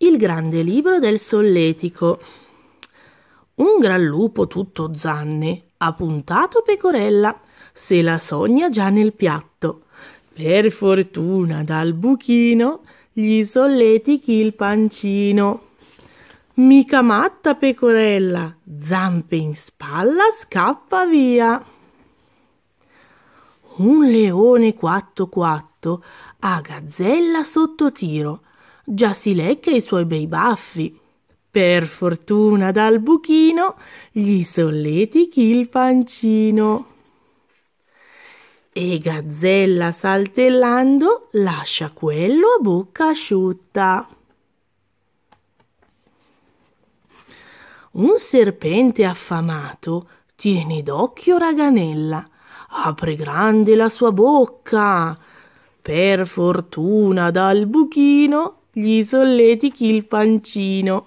Il grande libro del Solletico. Un gran lupo tutto zanne ha puntato pecorella, se la sogna già nel piatto. Per fortuna dal buchino gli solletichi il pancino. Mica matta pecorella, zampe in spalla scappa via. Un leone quatto quatto a gazzella sotto tiro già si lecca i suoi bei baffi. Per fortuna dal buchino gli solletichi il pancino. E Gazzella saltellando lascia quello a bocca asciutta. Un serpente affamato tiene d'occhio Raganella, apre grande la sua bocca. Per fortuna dal buchino gli solletichi il pancino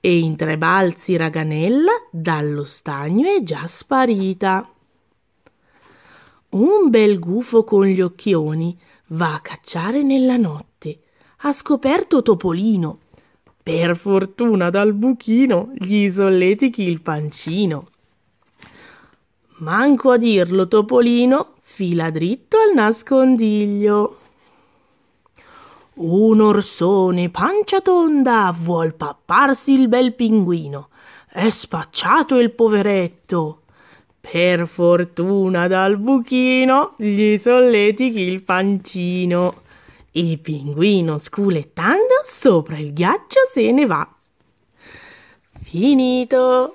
e in tre balzi Raganella dallo stagno è già sparita. Un bel gufo con gli occhioni va a cacciare nella notte. Ha scoperto Topolino. Per fortuna dal buchino gli solletichi il pancino. Manco a dirlo Topolino fila dritto al nascondiglio. Un orsone pancia tonda vuol papparsi il bel pinguino. È spacciato il poveretto. Per fortuna dal buchino gli solletichi il pancino. Il pinguino sculettando sopra il ghiaccio se ne va. Finito.